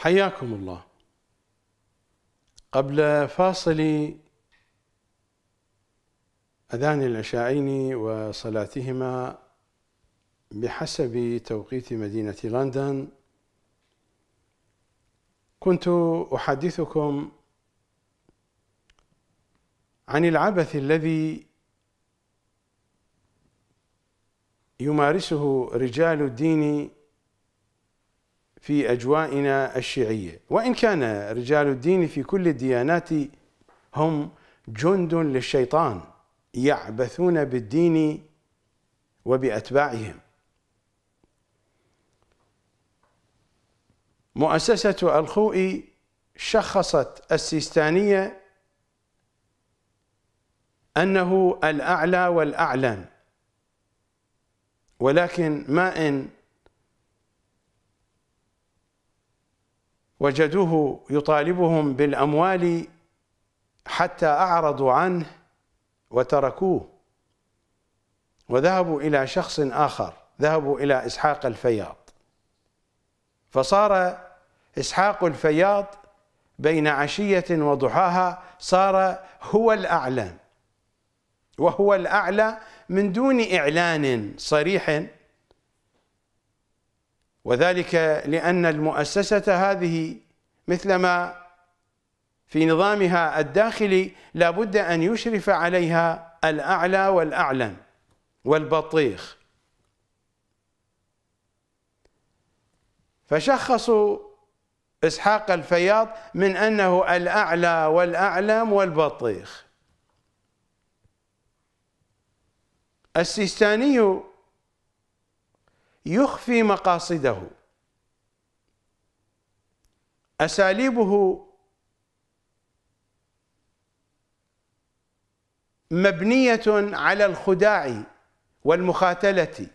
حياكم الله قبل فاصل أذان العشاءين وصلاتهما بحسب توقيت مدينة لندن كنت أحدثكم عن العبث الذي يمارسه رجال الدين في أجوائنا الشيعية وإن كان رجال الدين في كل الديانات هم جند للشيطان يعبثون بالدين وبأتباعهم مؤسسة الخوئي شخصت السيستانية أنه الأعلى والأعلم ولكن ما إن وجدوه يطالبهم بالأموال حتى أعرضوا عنه وتركوه وذهبوا إلى شخص آخر ذهبوا إلى إسحاق الفياض فصار إسحاق الفياض بين عشية وضحاها صار هو الأعلى وهو الأعلى من دون إعلان صريح وذلك لأن المؤسسة هذه مثلما في نظامها الداخلي لا بد أن يشرف عليها الأعلى والأعلن والبطيخ فشخصوا إسحاق الفياض من أنه الأعلى والأعلم والبطيخ السيستاني يخفي مقاصده اساليبه مبنيه على الخداع والمخاتله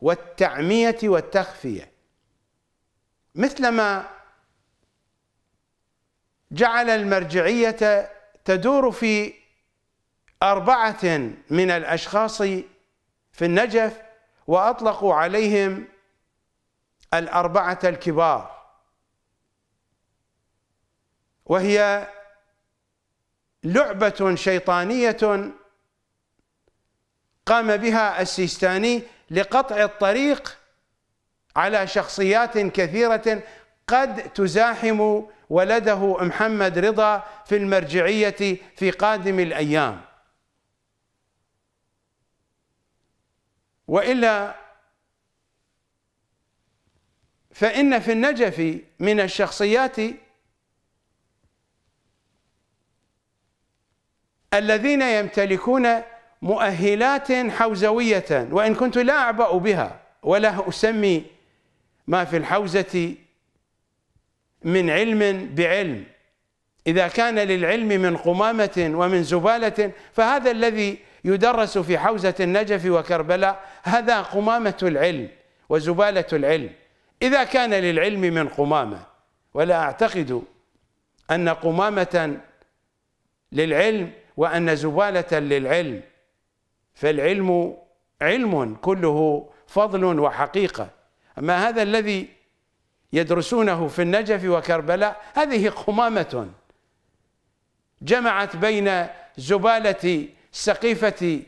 والتعميه والتخفيه مثلما جعل المرجعيه تدور في اربعه من الاشخاص في النجف وأطلقوا عليهم الأربعة الكبار وهي لعبة شيطانية قام بها السيستاني لقطع الطريق على شخصيات كثيرة قد تزاحم ولده محمد رضا في المرجعية في قادم الأيام والا فان في النجف من الشخصيات الذين يمتلكون مؤهلات حوزويه وان كنت لا اعبا بها ولا اسمي ما في الحوزه من علم بعلم إذا كان للعلم من قمامة ومن زبالة فهذا الذي يدرس في حوزة النجف وكربلاء هذا قمامة العلم وزبالة العلم إذا كان للعلم من قمامة ولا أعتقد أن قمامة للعلم وأن زبالة للعلم فالعلم علم كله فضل وحقيقة أما هذا الذي يدرسونه في النجف وكربلاء هذه قمامة جمعت بين زبالة سقيفة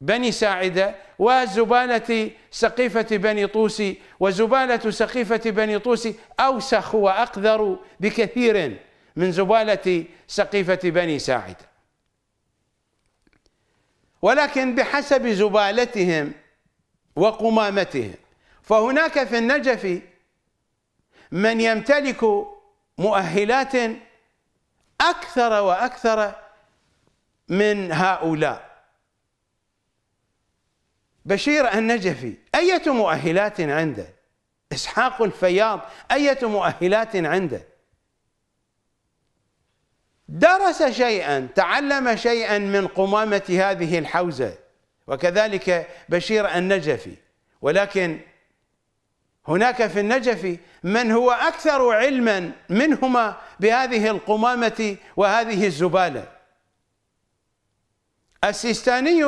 بني ساعدة وزبالة سقيفة بني طوسي وزبالة سقيفة بني طوسي أوسخ وأقذر بكثير من زبالة سقيفة بني ساعدة ولكن بحسب زبالتهم وقمامتهم فهناك في النجف من يمتلك مؤهلات أكثر وأكثر من هؤلاء بشير النجفي أية مؤهلات عنده إسحاق الفياض أية مؤهلات عنده درس شيئا تعلم شيئا من قمامة هذه الحوزة وكذلك بشير النجفي ولكن هناك في النجف من هو أكثر علما منهما بهذه القمامة وهذه الزبالة السيستاني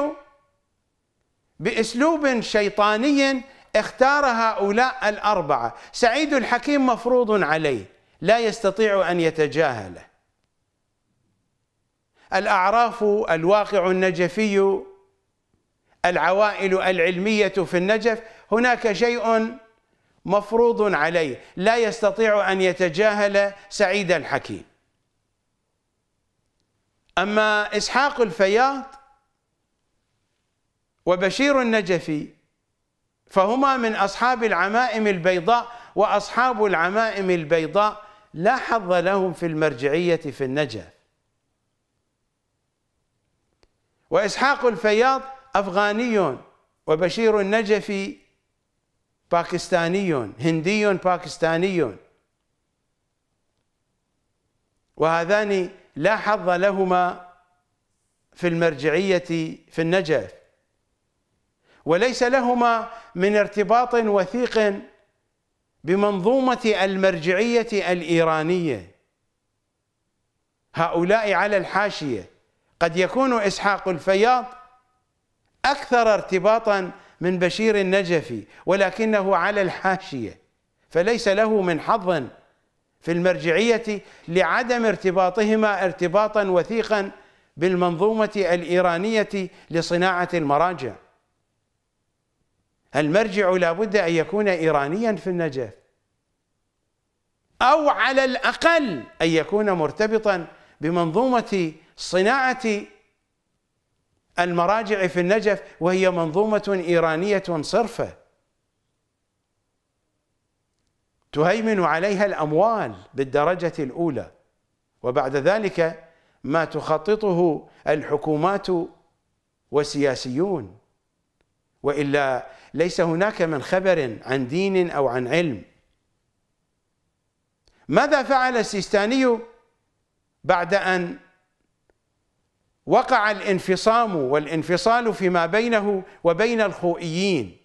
باسلوب شيطاني اختار هؤلاء الاربعه، سعيد الحكيم مفروض عليه لا يستطيع ان يتجاهله. الاعراف الواقع النجفي العوائل العلميه في النجف هناك شيء مفروض عليه لا يستطيع ان يتجاهل سعيد الحكيم. اما اسحاق الفياض وبشير النجفي فهما من أصحاب العمائم البيضاء وأصحاب العمائم البيضاء لا حظ لهم في المرجعية في النجف وإسحاق الفياض أفغاني وبشير النجفي باكستاني هندي باكستاني وهذان لا حظ لهما في المرجعية في النجف وليس لهما من ارتباط وثيق بمنظومه المرجعيه الايرانيه هؤلاء على الحاشيه قد يكون اسحاق الفياض اكثر ارتباطا من بشير النجفي ولكنه على الحاشيه فليس له من حظ في المرجعيه لعدم ارتباطهما ارتباطا وثيقا بالمنظومه الايرانيه لصناعه المراجع المرجع لابد أن يكون إيرانيا في النجف أو على الأقل أن يكون مرتبطا بمنظومة صناعة المراجع في النجف وهي منظومة إيرانية صرفة تهيمن عليها الأموال بالدرجة الأولى وبعد ذلك ما تخططه الحكومات والسياسيون والا ليس هناك من خبر عن دين أو عن علم ماذا فعل السيستاني بعد أن وقع الانفصام والانفصال فيما بينه وبين الخوئيين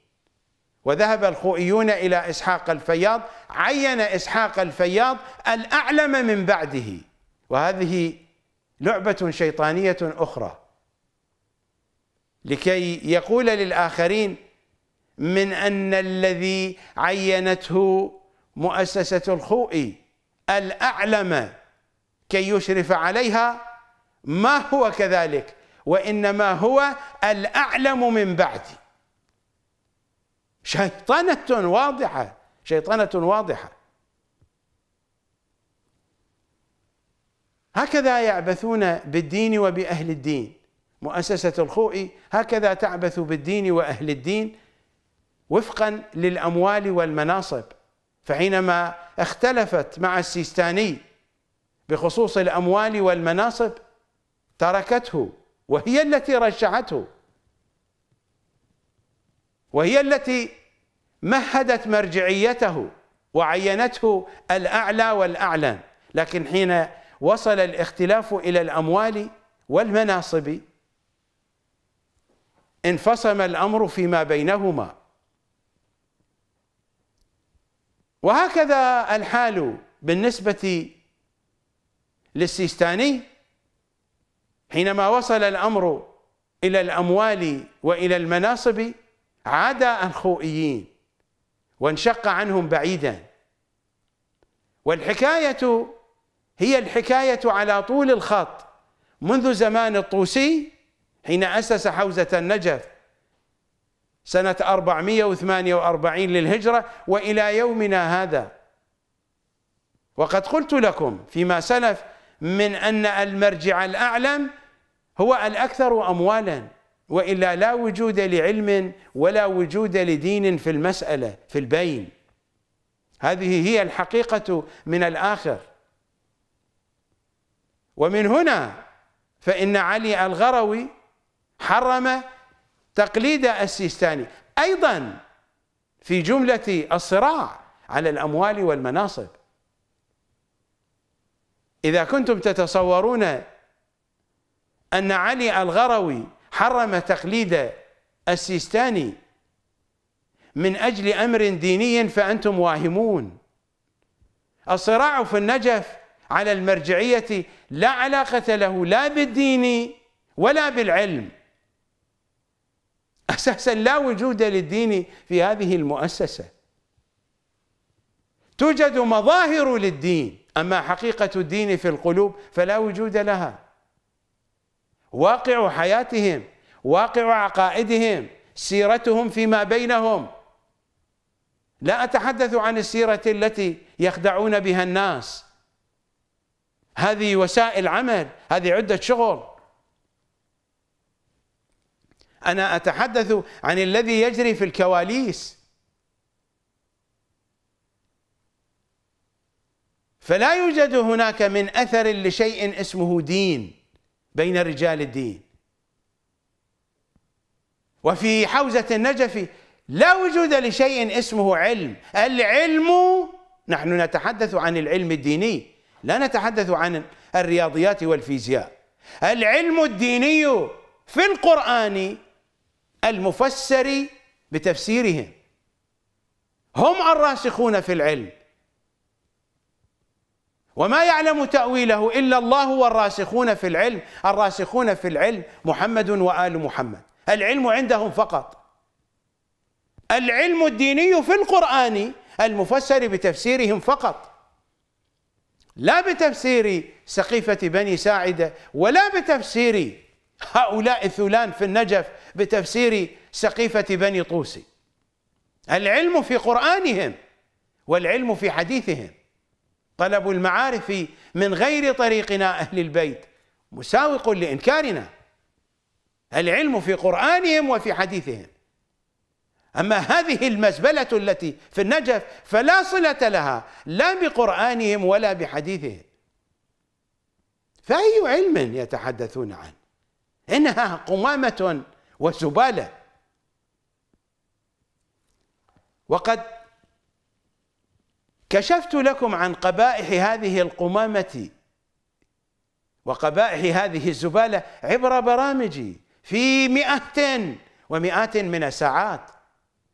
وذهب الخوئيون إلى إسحاق الفياض عين إسحاق الفياض الأعلم من بعده وهذه لعبة شيطانية أخرى لكي يقول للآخرين من أن الذي عينته مؤسسة الخوئي الأعلم كي يشرف عليها ما هو كذلك وإنما هو الأعلم من بعدي شيطنة واضحة شيطنة واضحة هكذا يعبثون بالدين وبأهل الدين مؤسسة الخوئي هكذا تعبث بالدين وأهل الدين وفقا للأموال والمناصب فحينما اختلفت مع السيستاني بخصوص الأموال والمناصب تركته وهي التي رشحته وهي التي مهدت مرجعيته وعينته الأعلى والأعلن لكن حين وصل الاختلاف إلى الأموال والمناصب انفصم الأمر فيما بينهما وهكذا الحال بالنسبة للسيستاني حينما وصل الأمر إلى الأموال وإلى المناصب عاد الخوئيين وانشق عنهم بعيدا والحكاية هي الحكاية على طول الخط منذ زمان الطوسي حين أسس حوزة النجف سنة 448 للهجرة وإلى يومنا هذا وقد قلت لكم فيما سلف من أن المرجع الأعلم هو الأكثر أموالا وإلا لا وجود لعلم ولا وجود لدين في المسألة في البين هذه هي الحقيقة من الآخر ومن هنا فإن علي الغروي حرم تقليد السيستاني أيضا في جملة الصراع على الأموال والمناصب إذا كنتم تتصورون أن علي الغروي حرم تقليد السيستاني من أجل أمر ديني فأنتم واهمون الصراع في النجف على المرجعية لا علاقة له لا بالدين ولا بالعلم أساسا لا وجود للدين في هذه المؤسسة توجد مظاهر للدين أما حقيقة الدين في القلوب فلا وجود لها واقع حياتهم واقع عقائدهم سيرتهم فيما بينهم لا أتحدث عن السيرة التي يخدعون بها الناس هذه وسائل عمل هذه عدة شغل أنا أتحدث عن الذي يجري في الكواليس فلا يوجد هناك من أثر لشيء اسمه دين بين رجال الدين وفي حوزة النجف لا وجود لشيء اسمه علم العلم نحن نتحدث عن العلم الديني لا نتحدث عن الرياضيات والفيزياء العلم الديني في القرآن المفسر بتفسيرهم هم الراسخون في العلم وما يعلم تأويله إلا الله والراسخون في العلم الراسخون في العلم محمد وآل محمد العلم عندهم فقط العلم الديني في القرآن المفسر بتفسيرهم فقط لا بتفسير سقيفة بني ساعدة ولا بتفسير هؤلاء الثلان في النجف بتفسير سقيفة بني طوسي العلم في قرآنهم والعلم في حديثهم طلب المعارف من غير طريقنا أهل البيت مساوق لإنكارنا العلم في قرآنهم وفي حديثهم أما هذه المزبلة التي في النجف فلا صلة لها لا بقرآنهم ولا بحديثهم فأي علم يتحدثون عنه إنها قمامة وزبالة وقد كشفت لكم عن قبائح هذه القمامة وقبائح هذه الزبالة عبر برامجي في مئة ومئات من الساعات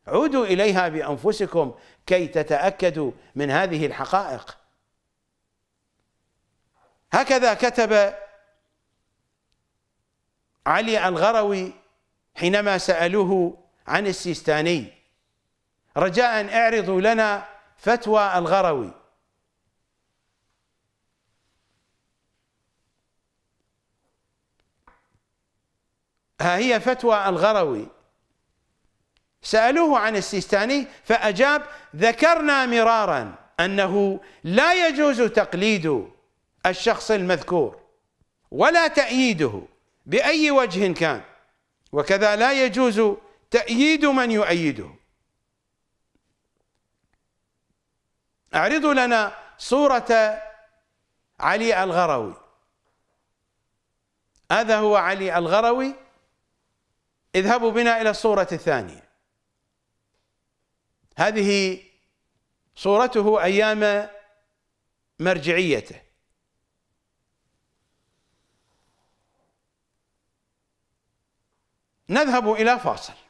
عودوا إليها بأنفسكم كي تتأكدوا من هذه الحقائق هكذا كتب علي الغروي حينما سألوه عن السيستاني رجاء اعرضوا لنا فتوى الغروي ها هي فتوى الغروي سألوه عن السيستاني فأجاب ذكرنا مرارا أنه لا يجوز تقليد الشخص المذكور ولا تأييده بأي وجه كان وكذا لا يجوز تأييد من يؤيده أعرضوا لنا صورة علي الغروي هذا هو علي الغروي اذهبوا بنا إلى الصورة الثانية هذه صورته أيام مرجعيته نذهب إلى فاصل